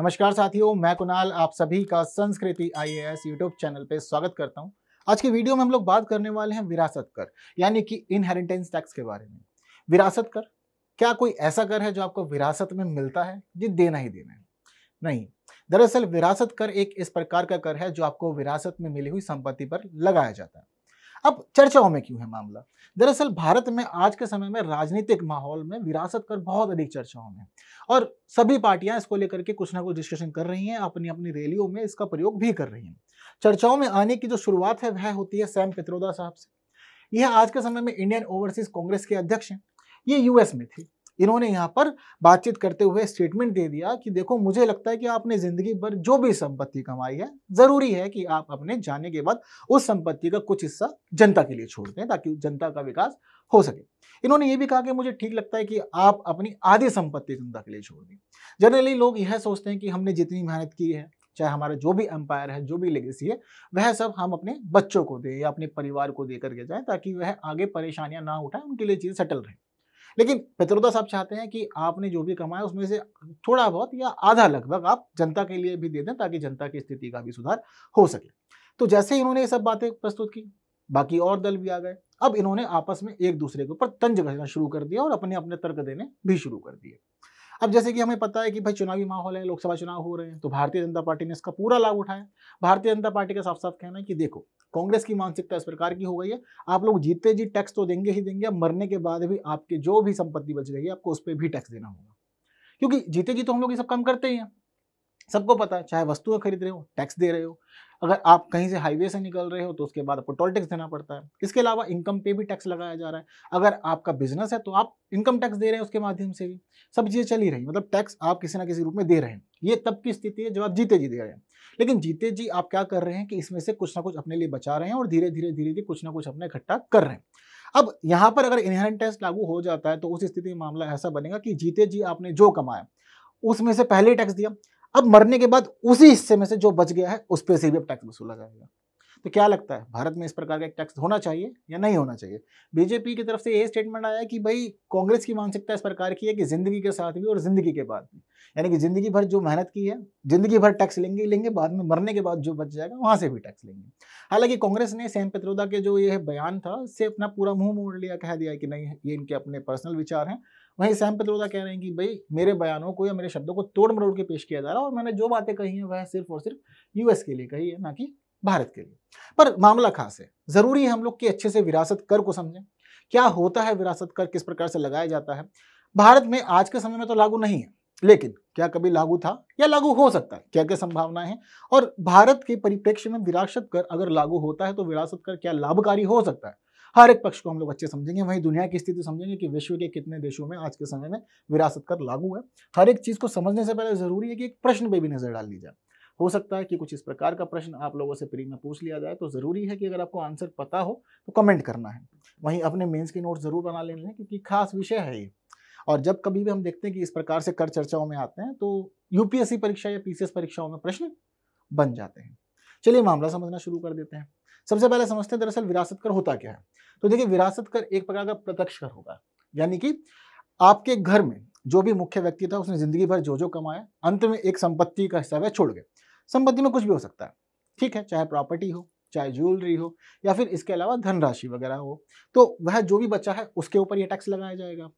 नमस्कार साथियों मैं कुणाल आप सभी का संस्कृति आईएएस यूट्यूब चैनल पर स्वागत करता हूँ आज के वीडियो में हम लोग बात करने वाले हैं विरासत कर यानी कि इनहेरिटेंस टैक्स के बारे में विरासत कर क्या कोई ऐसा कर है जो आपको विरासत में मिलता है जी देना ही देना है नहीं दरअसल विरासत कर एक इस प्रकार का कर है जो आपको विरासत में मिली हुई संपत्ति पर लगाया जाता है अब चर्चाओं में क्यों है मामला दरअसल भारत में आज के समय में राजनीतिक माहौल में विरासत कर बहुत अधिक चर्चाओं में और सभी पार्टियां इसको लेकर के कुछ ना कुछ डिस्कशन कर रही हैं अपनी अपनी रैलियों में इसका प्रयोग भी कर रही हैं चर्चाओं में आने की जो शुरुआत है वह होती है सैम पित्रोदा साहब से यह आज के समय में इंडियन ओवरसीज कांग्रेस के अध्यक्ष हैं ये यूएस में थे इन्होंने यहाँ पर बातचीत करते हुए स्टेटमेंट दे दिया कि देखो मुझे लगता है कि आपने ज़िंदगी भर जो भी संपत्ति कमाई है ज़रूरी है कि आप अपने जाने के बाद उस संपत्ति का कुछ हिस्सा जनता के लिए छोड़ दें ताकि जनता का विकास हो सके इन्होंने ये भी कहा कि मुझे ठीक लगता है कि आप अपनी आधी संपत्ति जनता के लिए छोड़ दें जनरली लोग यह सोचते हैं कि हमने जितनी मेहनत की है चाहे हमारा जो भी एम्पायर है जो भी लेगेसी है वह सब हम अपने बच्चों को दें या अपने परिवार को दे करके जाएं ताकि वह आगे परेशानियां ना उठाएं उनके लिए चीज़ सेटल रहे लेकिन पित्रोदा साहब चाहते हैं कि आपने जो भी कमाया उसमें से थोड़ा बहुत या आधा लगभग आप जनता के लिए भी दे दें ताकि जनता की स्थिति का भी सुधार हो सके तो जैसे ही इन्होंने ये सब बातें प्रस्तुत की बाकी और दल भी आ गए अब इन्होंने आपस में एक दूसरे के ऊपर तंज घसना शुरू कर दिया और अपने अपने तर्क देने भी शुरू कर दिए अब जैसे कि हमें पता है कि भाई चुनावी माहौल है लोकसभा चुनाव हो रहे हैं तो भारतीय जनता पार्टी ने इसका पूरा लाभ उठाया भारतीय जनता पार्टी का साफ साफ कहना है कि देखो कांग्रेस की मानसिकता इस प्रकार की हो गई है आप लोग जीतते जी टैक्स तो देंगे ही देंगे मरने के बाद भी आपके जो भी संपत्ति बच गई है आपको उस पर भी टैक्स देना होगा क्योंकि जीते जी तो हम लोग ये सब काम करते ही हैं सबको पता है चाहे वस्तुएं खरीद रहे हो टैक्स दे रहे हो अगर आप कहीं से हाईवे से निकल रहे हो तो उसके बाद आपको टोल टैक्स देना पड़ता है इसके अलावा इनकम पे भी टैक्स लगाया जा रहा है अगर आपका बिजनेस है तो आप इनकम टैक्स दे रहे हैं उसके माध्यम से भी सब चीज़ें चली रही मतलब टैक्स आप किसी ना किसी रूप में दे रहे हैं ये तब की स्थिति है जब आप जीते जी दे रहे हैं लेकिन जीते जी आप क्या कर रहे हैं कि इसमें से कुछ ना कुछ अपने लिए बचा रहे हैं और धीरे धीरे धीरे धीरे कुछ ना कुछ अपने इकट्ठा कर रहे हैं अब यहाँ पर अगर इनहेरेंट टैक्स लागू हो जाता है तो उस स्थिति में मामला ऐसा बनेगा कि जीते जी आपने जो कमाया उसमें से पहले टैक्स दिया अब मरने के बाद उसी हिस्से में से जो बच गया है उस पर से भी अब टैक्स वसूला जाएगा तो क्या लगता है भारत में इस प्रकार का एक टैक्स होना चाहिए या नहीं होना चाहिए बीजेपी की तरफ से ये स्टेटमेंट आया कि भाई कांग्रेस की मानसिकता इस प्रकार की है कि जिंदगी के साथ भी और जिंदगी के बाद भी यानी कि जिंदगी भर जो मेहनत की है जिंदगी भर टैक्स लेंगे लेंगे बाद में मरने के बाद जो बच जाएगा वहां से भी टैक्स लेंगे हालांकि कांग्रेस ने सैम पित्रोदा के जो यह बयान था उससे अपना पूरा मुंह मोड़ लिया कह दिया कि नहीं ये इनके अपने पर्सनल विचार हैं वहीं सैम पित्रोदा कह रहे हैं कि भाई मेरे बयानों को या मेरे शब्दों को तोड़ मरोड़ के पेश किया जा रहा है और मैंने जो बातें कही हैं वह सिर्फ और सिर्फ यूएस के लिए कही है ना कि भारत के लिए पर मामला खास है ज़रूरी है हम लोग कि अच्छे से विरासत कर को समझें क्या होता है विरासत कर किस प्रकार से लगाया जाता है भारत में आज के समय में तो लागू नहीं है लेकिन क्या कभी लागू था या लागू हो सकता है क्या क्या संभावनाएं हैं और भारत के परिप्रेक्ष्य में विरासत कर अगर लागू होता है तो विरासत कर क्या लाभकारी हो सकता है हर एक पक्ष को हम लोग अच्छे समझेंगे वहीं दुनिया की स्थिति समझेंगे कि विश्व के कितने देशों में आज के समय में विरासत कर लागू है हर एक चीज़ को समझने से पहले ज़रूरी है कि एक प्रश्न पर भी नज़र डाल ली जाए हो सकता है कि कुछ इस प्रकार का प्रश्न आप लोगों से प्री में पूछ लिया जाए तो ज़रूरी है कि अगर आपको आंसर पता हो तो कमेंट करना है वहीं अपने मेंस के नोट ज़रूर बना लेने क्योंकि खास विषय है ये और जब कभी भी हम देखते हैं कि इस प्रकार से कर चर्चाओं में आते हैं तो यूपीएससी परीक्षा या पीसीएस परीक्षाओं में प्रश्न बन जाते हैं चलिए मामला समझना शुरू कर देते हैं सबसे पहले समझते हैं दरअसल विरासत कर होता क्या है तो देखिए विरासत कर एक प्रकार का प्रत्यक्ष कर होगा यानी कि आपके घर में जो भी मुख्य व्यक्ति था उसने जिंदगी भर जो जो कमाया अंत में एक संपत्ति का हिस्सा वह छोड़ गए संपत्ति में कुछ भी हो सकता है ठीक है चाहे प्रॉपर्टी हो चाहे ज्वेलरी हो या फिर इसके अलावा धनराशि वगैरह हो तो वह जो भी बचा है उसके ऊपर यह टैक्स लगाया जाएगा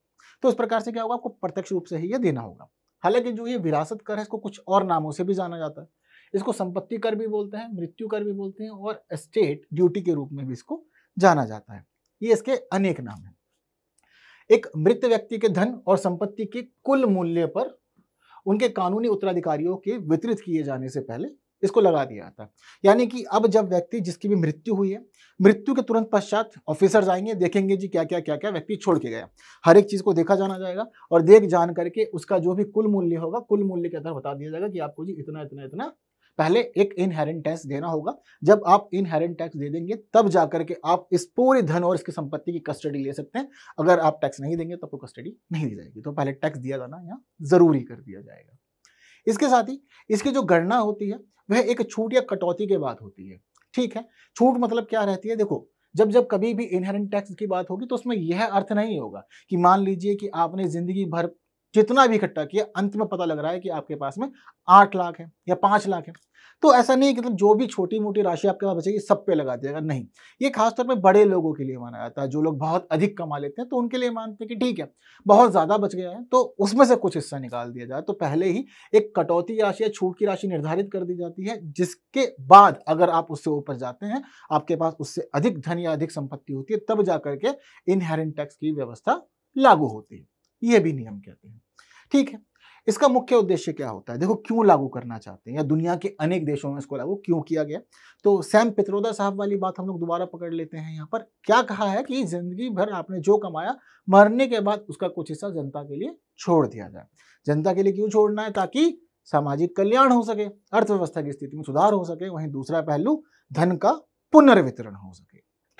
तो इस प्रकार से क्या होगा आपको प्रत्यक्ष रूप से ही ये देना होगा हालांकि जो ये विरासत कर है इसको कुछ और नामों से भी जाना जाता है इसको संपत्ति कर भी बोलते हैं मृत्यु कर भी बोलते हैं और स्टेट ड्यूटी के रूप में भी इसको जाना जाता है ये इसके अनेक नाम हैं एक मृत व्यक्ति के धन और संपत्ति के कुल मूल्य पर उनके कानूनी उत्तराधिकारियों के वितरित किए जाने से पहले इसको लगा दिया जाता है यानी कि अब जब व्यक्ति जिसकी भी मृत्यु हुई है मृत्यु के तुरंत पश्चात ऑफिसर आएंगे देखेंगे जी क्या क्या क्या क्या व्यक्ति छोड़ के गया हर एक चीज़ को देखा जाना जाएगा और देख जान करके उसका जो भी कुल मूल्य होगा कुल मूल्य के आधार बता दिया जाएगा कि आपको जी इतना इतना इतना पहले एक इनहेरेंट टैक्स देना होगा जब आप इनहेरेंट टैक्स दे देंगे तब जाकर के आप इस पूरे धन और इसकी संपत्ति की कस्टडी ले सकते हैं अगर आप टैक्स नहीं देंगे तो आपको कस्टडी नहीं दी जाएगी तो पहले टैक्स दिया जाना यहाँ ज़रूरी कर दिया जाएगा इसके साथ ही इसकी जो गणना होती है वह एक छूट या कटौती के बाद होती है ठीक है छूट मतलब क्या रहती है देखो जब जब कभी भी इनहेरेंट टैक्स की बात होगी तो उसमें यह अर्थ नहीं होगा कि मान लीजिए कि आपने ज़िंदगी भर जितना भी इकट्ठा किया अंत में पता लग रहा है कि आपके पास में आठ लाख है या पाँच लाख है तो ऐसा नहीं कि तो जो भी छोटी मोटी राशि आपके पास बचेगी सब पे लगा दिया नहीं ये खासतौर पर बड़े लोगों के लिए माना जाता है जो लोग बहुत अधिक कमा लेते हैं तो उनके लिए मानते हैं कि ठीक है बहुत ज़्यादा बच गया है तो उसमें से कुछ हिस्सा निकाल दिया जाए तो पहले ही एक कटौती की राशि या छूट की राशि निर्धारित कर दी जाती है जिसके बाद अगर आप उससे ऊपर जाते हैं आपके पास उससे अधिक धन या अधिक संपत्ति होती है तब जा करके इनहेरेंट टैक्स की व्यवस्था लागू होती है ये भी नियम कहते हैं ठीक है इसका मुख्य उद्देश्य क्या होता है देखो क्यों लागू करना चाहते हैं या दुनिया के अनेक देशों में इसको लागू क्यों किया गया तो सैम पित्रोदा साहब वाली बात हम लोग दोबारा पकड़ लेते हैं यहाँ पर क्या कहा है कि जिंदगी भर आपने जो कमाया मरने के बाद उसका कुछ हिस्सा जनता के लिए छोड़ दिया जाए जनता के लिए क्यों छोड़ना है ताकि सामाजिक कल्याण हो सके अर्थव्यवस्था की स्थिति में सुधार हो सके वहीं दूसरा पहलू धन का पुनर्वितरण हो सके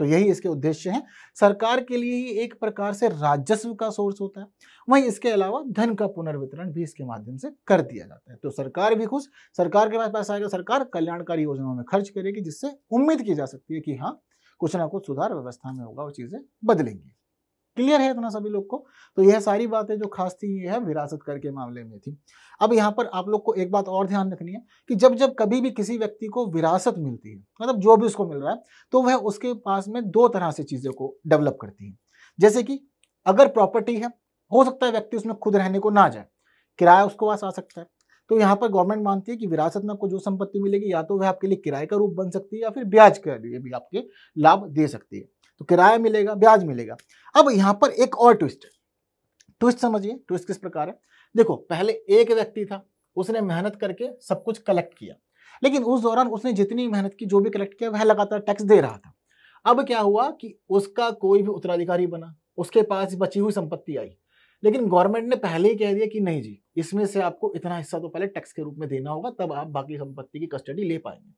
तो यही इसके उद्देश्य हैं सरकार के लिए ही एक प्रकार से राजस्व का सोर्स होता है वहीं इसके अलावा धन का पुनर्वितरण भी इसके माध्यम से कर दिया जाता है तो सरकार भी खुश सरकार के पास पैसा आएगा सरकार कल्याणकारी योजनाओं में खर्च करेगी जिससे उम्मीद की जा सकती है कि हाँ कुछ ना कुछ सुधार व्यवस्था में होगा वो चीज़ें बदलेंगी क्लियर है इतना सभी लोग को तो यह सारी बातें जो खास थी ये है विरासत कर के मामले में थी अब यहाँ पर आप लोग को एक बात और ध्यान रखनी है कि जब जब कभी भी किसी व्यक्ति को विरासत मिलती है मतलब जो भी उसको मिल रहा है तो वह उसके पास में दो तरह से चीज़ों को डेवलप करती है जैसे कि अगर प्रॉपर्टी है हो सकता है व्यक्ति उसमें खुद रहने को ना जाए किराया उसके पास आ सकता है तो यहाँ पर गवर्नमेंट मानती है कि विरासत में आपको जो संपत्ति मिलेगी या तो वह आपके लिए किराए का रूप बन सकती है या फिर ब्याज के लिए भी आपके लाभ दे सकती है तो किराया मिलेगा ब्याज मिलेगा अब यहाँ पर एक और ट्विस्ट ट्विस्ट समझिए ट्विस्ट किस प्रकार है देखो पहले एक व्यक्ति था उसने मेहनत करके सब कुछ कलेक्ट किया लेकिन उस दौरान उसने जितनी मेहनत की जो भी कलेक्ट किया वह लगातार टैक्स दे रहा था अब क्या हुआ कि उसका कोई भी उत्तराधिकारी बना उसके पास बची हुई संपत्ति आई लेकिन गवर्नमेंट ने पहले ही कह दिया कि नहीं जी इसमें से आपको इतना हिस्सा तो पहले टैक्स के रूप में देना होगा तब आप बाकी संपत्ति की कस्टडी ले पाएंगे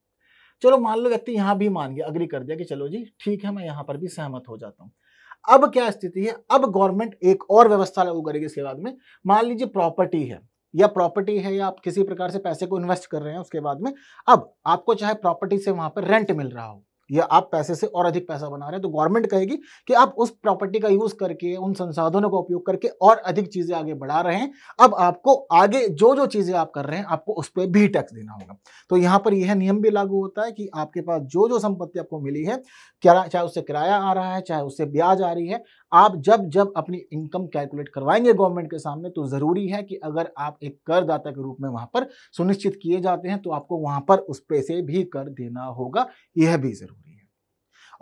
चलो मान लो व्यक्ति यहाँ भी मान गया अग्री कर दिया कि चलो जी ठीक है मैं यहाँ पर भी सहमत हो जाता हूं अब क्या स्थिति है अब गवर्नमेंट एक और व्यवस्था लागू करेगी इसके बाद में मान लीजिए प्रॉपर्टी है या प्रॉपर्टी है या आप किसी प्रकार से पैसे को इन्वेस्ट कर रहे हैं उसके बाद में अब आपको चाहे प्रॉपर्टी से वहां पर रेंट मिल रहा हो या आप पैसे से और अधिक पैसा बना रहे हैं तो गवर्नमेंट कहेगी कि आप उस प्रॉपर्टी का यूज करके उन संसाधनों का उपयोग करके और अधिक चीजें आगे बढ़ा रहे हैं अब आपको आगे जो जो चीजें आप कर रहे हैं आपको उस पर भी टैक्स देना होगा तो यहां पर यह नियम भी लागू होता है कि आपके पास जो जो संपत्ति आपको मिली है क्या चाहे उससे किराया आ रहा है चाहे उससे ब्याज आ रही है आप जब जब अपनी इनकम कैलकुलेट करवाएंगे गवर्नमेंट के सामने तो ज़रूरी है कि अगर आप एक करदाता के रूप में वहाँ पर सुनिश्चित किए जाते हैं तो आपको वहाँ पर उस पैसे भी कर देना होगा यह भी ज़रूरी है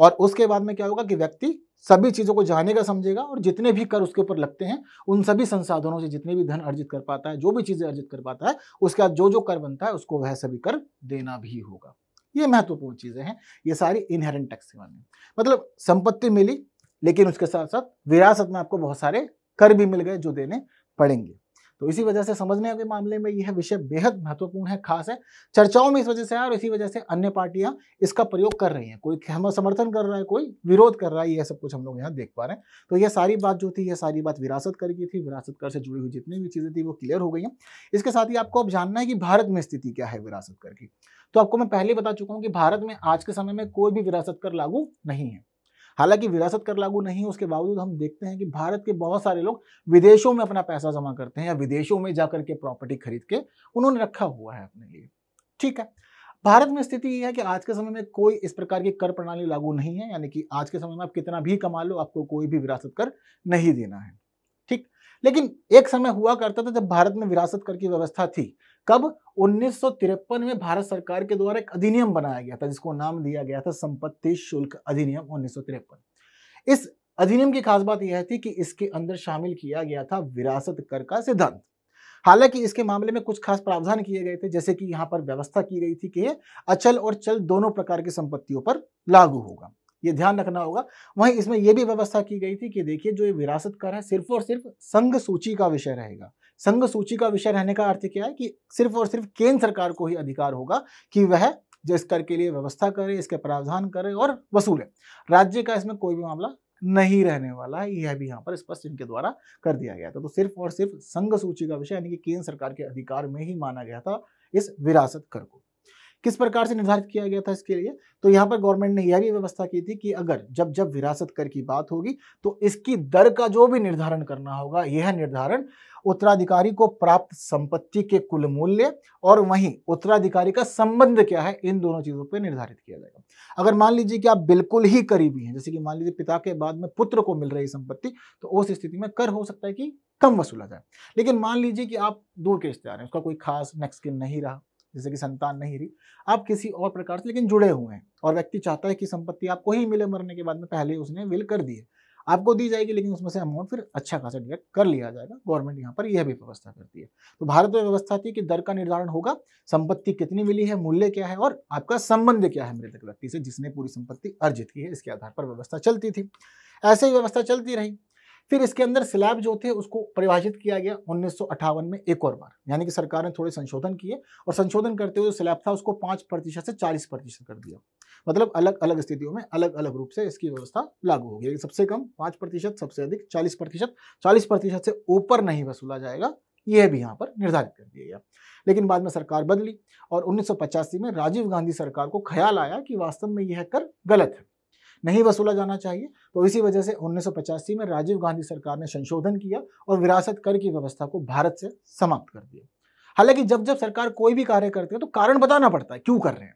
और उसके बाद में क्या होगा कि व्यक्ति सभी चीज़ों को जानेगा समझेगा और जितने भी कर उसके ऊपर लगते हैं उन सभी संसाधनों से जितने भी धन अर्जित कर पाता है जो भी चीज़ें अर्जित कर पाता है उसके बाद जो जो कर बनता है उसको वह सभी कर देना भी होगा ये महत्वपूर्ण चीज़ें हैं ये सारी इनहेरेंट टैक्स के बारे में मतलब संपत्ति मिली लेकिन उसके साथ साथ विरासत में आपको बहुत सारे कर भी मिल गए जो देने पड़ेंगे तो इसी वजह से समझने के मामले में यह विषय बेहद महत्वपूर्ण है खास है चर्चाओं में इस वजह से है और इसी वजह से अन्य पार्टियां इसका प्रयोग कर रही हैं कोई समर्थन कर रहा है कोई विरोध कर रहा है यह सब कुछ हम लोग यहाँ देख पा रहे हैं तो यह सारी बात जो थी यह सारी बात विरासत कर की थी विरासत कर से जुड़ी हुई जितनी भी चीज़ें थी वो क्लियर हो गई हैं इसके साथ ही आपको अब जानना है कि भारत में स्थिति क्या है विरासत कर की तो आपको मैं पहले बता चुका हूँ कि भारत में आज के समय में कोई भी विरासत कर लागू नहीं है हालांकि विरासत कर लागू नहीं है उसके बावजूद हम देखते हैं कि भारत के बहुत सारे लोग विदेशों में अपना पैसा जमा करते हैं या विदेशों में जाकर के प्रॉपर्टी खरीद के उन्होंने रखा हुआ है अपने लिए ठीक है भारत में स्थिति यह है कि आज के समय में कोई इस प्रकार की कर प्रणाली लागू नहीं है यानी कि आज के समय में आप कितना भी कमा लो आपको कोई भी विरासत कर नहीं देना है ठीक लेकिन एक समय हुआ करता था जब भारत में विरासत कर की व्यवस्था थी कब उन्नीस में भारत सरकार के द्वारा एक अधिनियम बनाया गया था जिसको नाम दिया गया था संपत्ति शुल्क अधिनियम उन्नीस इस अधिनियम की खास बात यह थी कि इसके अंदर शामिल किया गया था विरासत कर का सिद्धांत हालांकि इसके मामले में कुछ खास प्रावधान किए गए थे जैसे कि यहां पर व्यवस्था की गई थी कि अचल और चल दोनों प्रकार की संपत्तियों पर लागू होगा ये ध्यान रखना होगा वहीं इसमें यह भी व्यवस्था की गई थी कि देखिए जो ये विरासत कर है सिर्फ और सिर्फ संघ सूची का विषय रहेगा संघ सूची का विषय रहने का अर्थ क्या है कि सिर्फ और सिर्फ केंद्र सरकार को ही अधिकार होगा कि वह जो इस कर के लिए व्यवस्था करे इसके प्रावधान करे और वसूले राज्य का इसमें कोई भी मामला नहीं रहने वाला है यह भी यहाँ पर स्पष्ट इनके द्वारा कर दिया गया था तो सिर्फ और सिर्फ संघ सूची का विषय यानी कि केंद्र सरकार के अधिकार में ही माना गया था इस विरासत कर को किस प्रकार से निर्धारित किया गया था इसके लिए तो यहाँ पर गवर्नमेंट ने यह भी व्यवस्था की थी कि अगर जब जब विरासत कर की बात होगी तो इसकी दर का जो भी निर्धारण करना होगा यह निर्धारण उत्तराधिकारी को प्राप्त संपत्ति के कुल मूल्य और वहीं उत्तराधिकारी का संबंध क्या है इन दोनों चीज़ों पर निर्धारित किया जाएगा अगर मान लीजिए कि आप बिल्कुल ही करीबी हैं जैसे कि मान लीजिए पिता के बाद में पुत्र को मिल रही संपत्ति तो उस स्थिति में कर हो सकता है कि कम वसूला जाए लेकिन मान लीजिए कि आप दूर के रिश्तेदार हैं उसका कोई खास नक्सकिन नहीं रहा जैसे कि संतान नहीं रही आप किसी और प्रकार से लेकिन जुड़े हुए हैं और व्यक्ति चाहता है कि संपत्ति आपको ही मिले मरने के बाद में पहले उसने विल कर दी है आपको दी जाएगी लेकिन उसमें से अमाउंट फिर अच्छा खासा डिडक्ट कर लिया जाएगा गवर्नमेंट यहाँ पर यह भी व्यवस्था करती है तो भारत में व्यवस्था थी कि दर का निर्धारण होगा संपत्ति कितनी मिली है मूल्य क्या है और आपका संबंध क्या है मृतक व्यक्ति से जिसने पूरी संपत्ति अर्जित की है इसके आधार पर व्यवस्था चलती थी ऐसे ही व्यवस्था चलती रही फिर इसके अंदर स्लैब जो थे उसको परिभाषित किया गया उन्नीस में एक और बार यानी कि सरकार ने थोड़े संशोधन किए और संशोधन करते हुए जो स्लैब था उसको पाँच प्रतिशत से चालीस प्रतिशत कर दिया मतलब अलग अलग स्थितियों में अलग अलग रूप से इसकी व्यवस्था लागू होगी सबसे कम पाँच प्रतिशत सबसे अधिक चालीस प्रतिशत चालीस प्रतिशत से ऊपर नहीं वसूला जाएगा यह भी यहाँ पर निर्धारित कर दिया गया लेकिन बाद में सरकार बदली और उन्नीस में राजीव गांधी सरकार को ख्याल आया कि वास्तव में यह कर गलत है नहीं वसूला जाना चाहिए तो इसी वजह से उन्नीस में राजीव गांधी सरकार ने संशोधन किया और विरासत कर की व्यवस्था को भारत से समाप्त कर दिया हालांकि जब जब सरकार कोई भी कार्य करती है तो कारण बताना पड़ता है क्यों कर रहे हैं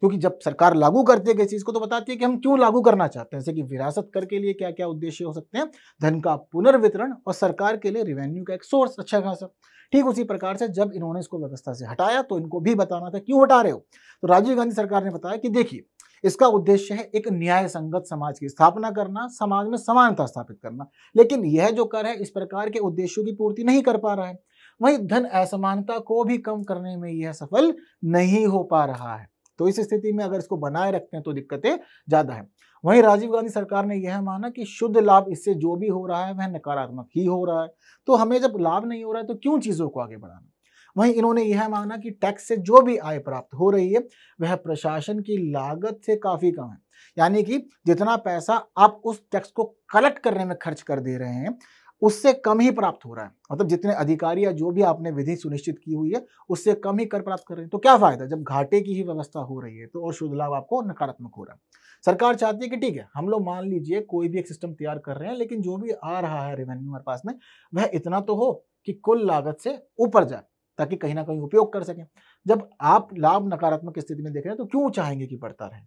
क्योंकि जब सरकार लागू करती है किसी चीज़ को तो बताती है कि हम क्यों लागू करना चाहते हैं जैसे कि विरासत कर के लिए क्या क्या उद्देश्य हो सकते हैं धन का पुनर्वितरण और सरकार के लिए रिवेन्यू का एक सोर्स अच्छा खासा ठीक उसी प्रकार से जब इन्होंने इसको व्यवस्था से हटाया तो इनको भी बताना था क्यों हटा रहे हो तो राजीव गांधी सरकार ने बताया कि देखिए इसका उद्देश्य है एक न्याय संगत समाज की स्थापना करना समाज में समानता स्थापित करना लेकिन यह जो कर है इस प्रकार के उद्देश्यों की पूर्ति नहीं कर पा रहा है वहीं धन असमानता को भी कम करने में यह सफल नहीं हो पा रहा है तो इस स्थिति में अगर इसको बनाए रखते हैं तो दिक्कतें ज़्यादा है वहीं राजीव गांधी सरकार ने यह माना कि शुद्ध लाभ इससे जो भी हो रहा है वह नकारात्मक ही हो रहा है तो हमें जब लाभ नहीं हो रहा है तो क्यों चीज़ों को आगे बढ़ाना वहीं इन्होंने यह माना कि टैक्स से जो भी आय प्राप्त हो रही है वह प्रशासन की लागत से काफ़ी कम है यानी कि जितना पैसा आप उस टैक्स को कलेक्ट करने में खर्च कर दे रहे हैं उससे कम ही प्राप्त हो रहा है मतलब जितने अधिकारी या जो भी आपने विधि सुनिश्चित की हुई है उससे कम ही कर प्राप्त कर रहे हैं तो क्या फायदा जब घाटे की ही व्यवस्था हो रही है तो और शुद्ध लाभ आपको नकारात्मक हो रहा है सरकार चाहती है कि ठीक है हम लोग मान लीजिए कोई भी एक सिस्टम तैयार कर रहे हैं लेकिन जो भी आ रहा है रेवेन्यू हमारे पास में वह इतना तो हो कि कुल लागत से ऊपर जाए ताकि कहीं ना कहीं उपयोग कर सकें जब आप लाभ नकारात्मक स्थिति में देख रहे हैं तो क्यों चाहेंगे कि बढ़ता रहे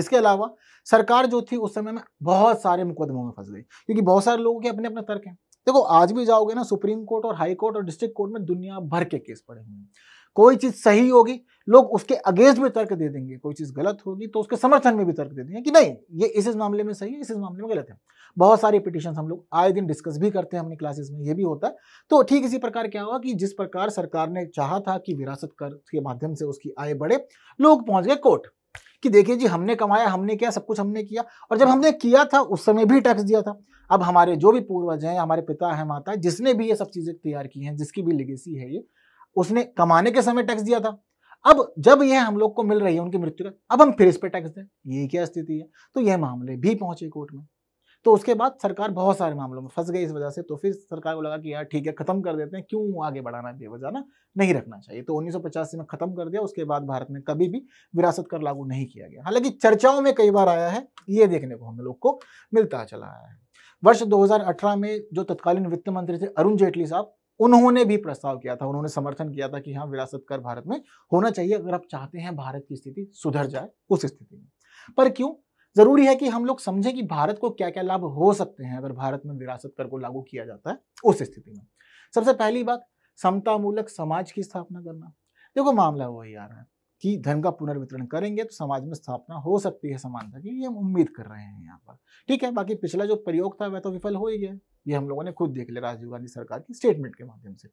इसके अलावा सरकार जो थी उस समय में बहुत सारे मुकदमों में फंस गई क्योंकि बहुत सारे लोगों के अपने अपने तर्क हैं देखो आज भी जाओगे ना सुप्रीम कोर्ट और हाई कोर्ट और डिस्ट्रिक्ट कोर्ट में दुनिया भर के केस पड़े हुए हैं कोई चीज़ सही होगी लोग उसके अगेंस्ट में तर्क दे देंगे कोई चीज़ गलत होगी तो उसके समर्थन में भी तर्क दे देंगे कि नहीं ये इस इस मामले में सही है इस इस मामले में गलत है बहुत सारी पिटिशन हम लोग आए दिन डिस्कस भी करते हैं अपनी क्लासेस में ये भी होता है तो ठीक इसी प्रकार क्या हुआ कि जिस प्रकार सरकार ने चाह था कि विरासत कर के माध्यम से उसकी आय बढ़े लोग पहुँच गए कोर्ट कि देखिए जी हमने कमाया हमने किया सब कुछ हमने किया और जब हमने किया था उस समय भी टैक्स दिया था अब हमारे जो भी पूर्वज हैं हमारे पिता हैं माता है जिसने भी ये सब चीज़ें तैयार की हैं जिसकी भी लिगेसी है ये उसने कमाने के समय टैक्स दिया था अब जब यह हम लोग को मिल रही है उनकी मृत्यु का अब हम फिर इस पर टैक्स दें ये क्या स्थिति है तो यह मामले भी पहुंचे कोर्ट में तो उसके बाद सरकार बहुत सारे मामलों में फंस गई इस वजह से तो फिर सरकार को लगा कि यार ठीक है खत्म कर देते हैं क्यों आगे बढ़ाना बेवजह ना नहीं रखना चाहिए तो उन्नीस में खत्म कर दिया उसके बाद भारत में कभी भी विरासत कर लागू नहीं किया गया हालांकि चर्चाओं में कई बार आया है ये देखने को हम लोग को मिलता चला आया है वर्ष 2018 में जो तत्कालीन वित्त मंत्री थे अरुण जेटली साहब उन्होंने भी प्रस्ताव किया था उन्होंने समर्थन किया था कि हाँ विरासत कर भारत में होना चाहिए अगर आप चाहते हैं भारत की स्थिति सुधर जाए उस स्थिति में पर क्यों जरूरी है कि हम लोग समझें कि भारत को क्या क्या लाभ हो सकते हैं अगर भारत में विरासत कर को लागू किया जाता है उस स्थिति में सबसे पहली बात समतामूलक समाज की स्थापना करना देखो मामला वही आ रहा है कि धन का पुनर्वितरण करेंगे तो समाज में स्थापना हो सकती है समानता की ये हम उम्मीद कर रहे हैं यहाँ पर ठीक है बाकी पिछला जो प्रयोग था वह तो विफल हो ही गया ये हम लोगों ने खुद देख लिया राजीव गांधी सरकार की स्टेटमेंट के माध्यम से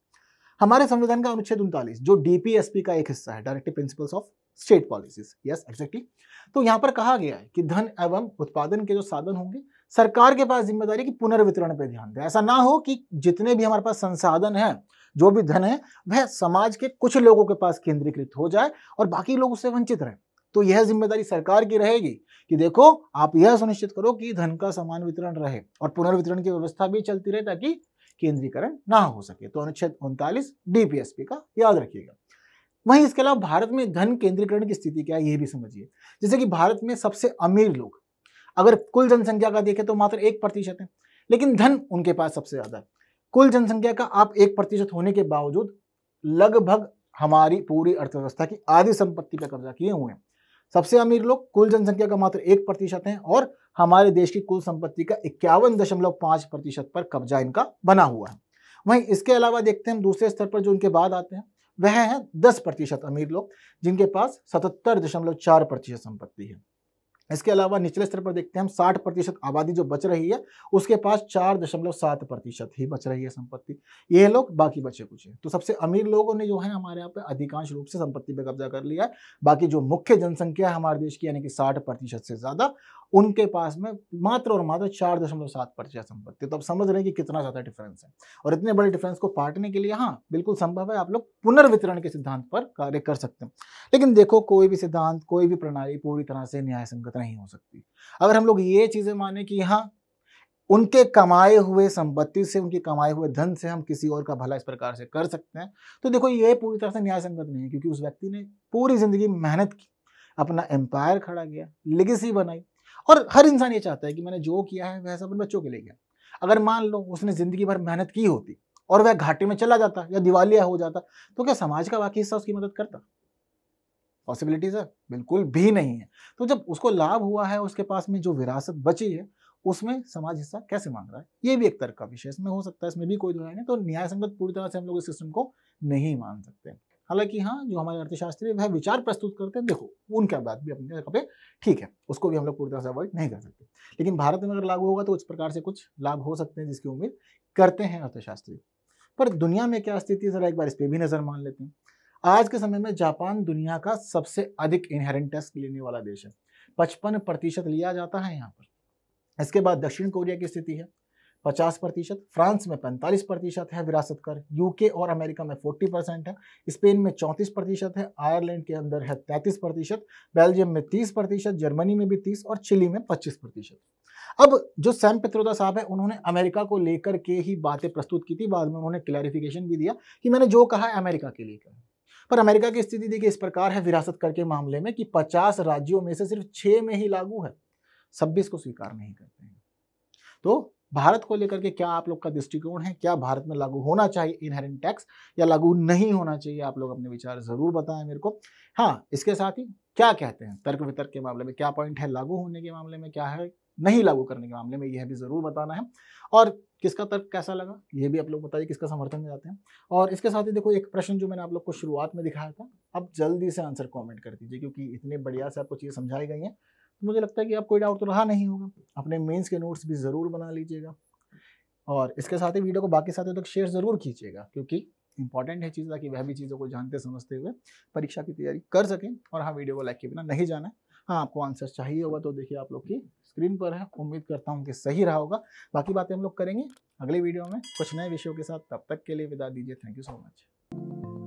हमारे संविधान का अनुच्छेद उनतालीस जो डीपीएसपी का एक हिस्सा है directive principles of state policies yes exactly तो यहाँ पर कहा गया है कि धन एवं उत्पादन के जो साधन होंगे सरकार के पास जिम्मेदारी कि पुनर्वितरण पर ध्यान दें ऐसा ना हो कि जितने भी हमारे पास संसाधन हैं जो भी धन है वह समाज के कुछ लोगों के पास केंद्रीकृत हो जाए और बाकी लोग उससे वंचित रहें तो यह जिम्मेदारी सरकार की रहेगी कि देखो आप यह सुनिश्चित करो कि धन का समान वितरण रहे और पुनर्वितरण की व्यवस्था भी चलती रहे ताकि केंद्रीकरण ना हो सके तो अनुच्छेद उनतालीस डीपीएसपी का याद रखिएगा वहीं इसके अलावा भारत में धन केंद्रीकरण की स्थिति क्या है ये भी समझिए जैसे कि भारत में सबसे अमीर लोग अगर कुल जनसंख्या का देखें तो मात्र एक प्रतिशत है लेकिन धन उनके पास सबसे ज़्यादा है कुल जनसंख्या का आप एक प्रतिशत होने के बावजूद लगभग हमारी पूरी अर्थव्यवस्था की आधी संपत्ति पर कब्जा किए हुए हैं सबसे अमीर लोग कुल जनसंख्या का मात्र एक प्रतिशत है और हमारे देश की कुल संपत्ति का इक्यावन दशमलव पाँच प्रतिशत पर कब्जा इनका बना हुआ है वहीं इसके अलावा देखते हैं हम दूसरे स्तर पर जो इनके बाद आते हैं वह है दस प्रतिशत अमीर लोग जिनके पास सतहत्तर दशमलव चार प्रतिशत संपत्ति है इसके अलावा निचले स्तर पर देखते हैं हम साठ प्रतिशत आबादी जो बच रही है उसके पास चार दशमलव सात प्रतिशत ही बच रही है संपत्ति ये लोग बाकी बचे कुछ हैं तो सबसे अमीर लोगों ने जो है हमारे यहाँ पे अधिकांश रूप से संपत्ति पर कब्जा कर लिया है बाकी जो मुख्य जनसंख्या है हमारे देश की यानी कि साठ प्रतिशत से ज़्यादा उनके पास में मात्र और मात्र चार दशमलव सात प्रतिशत संपत्ति तो आप समझ रहे हैं कि कितना ज़्यादा डिफरेंस है और इतने बड़े डिफरेंस को पाटने के लिए हाँ बिल्कुल संभव है आप लोग पुनर्वितरण के सिद्धांत पर कार्य कर सकते हैं लेकिन देखो कोई भी सिद्धांत कोई भी प्रणाली पूरी तरह से न्याय संगत नहीं हो सकती अगर हम लोग ये चीज़ें माने कि हाँ उनके कमाए हुए संपत्ति से उनके कमाए हुए धन से हम किसी और का भला इस प्रकार से कर सकते हैं तो देखो ये पूरी तरह से न्याय संगत नहीं है क्योंकि उस व्यक्ति ने पूरी ज़िंदगी मेहनत की अपना एम्पायर खड़ा किया लेगेसी बनाई और हर इंसान ये चाहता है कि मैंने जो किया है वह सब अपने बच्चों के लिए किया अगर मान लो उसने ज़िंदगी भर मेहनत की होती और वह घाटे में चला जाता या दिवालिया हो जाता तो क्या समाज का बाकी हिस्सा उसकी मदद करता पॉसिबिलिटीज़ है बिल्कुल भी नहीं है तो जब उसको लाभ हुआ है उसके पास में जो विरासत बची है उसमें समाज हिस्सा कैसे मांग रहा है ये भी एक तर्क का विषय इसमें हो सकता है इसमें भी कोई दुराई नहीं तो न्याय संगत पूरी तरह से हम लोग इस सिस्टम को नहीं मान सकते हालांकि हाँ जो हमारे अर्थशास्त्री वह विचार प्रस्तुत करते हैं देखो उनका बात भी अपनी जगह पे ठीक है उसको भी हम लोग पूरी तरह से अवॉइड नहीं कर सकते लेकिन भारत में अगर लागू होगा तो उस प्रकार से कुछ लाभ हो सकते हैं जिसकी उम्मीद करते हैं अर्थशास्त्री पर दुनिया में क्या स्थिति है जरा एक बार इस पर भी नज़र मान लेते हैं आज के समय में जापान दुनिया का सबसे अधिक इनहेरिटेंस लेने वाला देश है पचपन प्रतिशत लिया जाता है यहाँ पर इसके बाद दक्षिण कोरिया की स्थिति है पचास प्रतिशत फ्रांस में पैंतालीस प्रतिशत है विरासत कर यूके और अमेरिका में फोर्टी परसेंट है स्पेन में चौंतीस प्रतिशत है आयरलैंड के अंदर है तैंतीस प्रतिशत बेल्जियम में तीस प्रतिशत जर्मनी में भी तीस और चिली में पच्चीस प्रतिशत अब जो सैम पित्रोदा साहब है उन्होंने अमेरिका को लेकर के ही बातें प्रस्तुत की थी बाद में उन्होंने क्लैरिफिकेशन भी दिया कि मैंने जो कहा है अमेरिका के लिए कहा पर अमेरिका की स्थिति देखिए इस प्रकार है विरासत कर के मामले में कि पचास राज्यों में से सिर्फ छः में ही लागू है छब्बीस को स्वीकार नहीं करते हैं तो भारत को लेकर के क्या आप लोग का दृष्टिकोण है क्या भारत में लागू होना चाहिए इनहेरेंट टैक्स या लागू नहीं होना चाहिए आप लोग अपने विचार ज़रूर बताएं मेरे को हाँ इसके साथ ही क्या कहते हैं तर्क वितर्क के मामले में क्या पॉइंट है लागू होने के मामले में क्या है नहीं लागू करने के मामले में यह भी ज़रूर बताना है और किसका तर्क कैसा लगा यह भी आप लोग बताइए किसका समर्थन में जाते हैं और इसके साथ ही देखो एक प्रश्न जो मैंने आप लोग को शुरुआत में दिखाया था अब जल्दी से आंसर कमेंट कर दीजिए क्योंकि इतने बढ़िया से आपको चीज़ें समझाई गई हैं तो मुझे लगता है कि आप कोई डाउट तो रहा नहीं होगा अपने मेंस के नोट्स भी ज़रूर बना लीजिएगा और इसके साथ ही वीडियो को बाकी साथियों तक तो शेयर ज़रूर कीजिएगा क्योंकि इंपॉर्टेंट है चीज़ ताकि वह भी चीज़ों को जानते समझते हुए परीक्षा की तैयारी कर सकें और हाँ वीडियो को लाइक के बिना नहीं जाना है हाँ आपको आंसर चाहिए होगा तो देखिए आप लोग की स्क्रीन पर है उम्मीद करता हूँ कि सही रहा होगा बाकी बातें हम लोग करेंगे अगले वीडियो में कुछ नए विषयों के साथ तब तक के लिए विदा दीजिए थैंक यू सो मच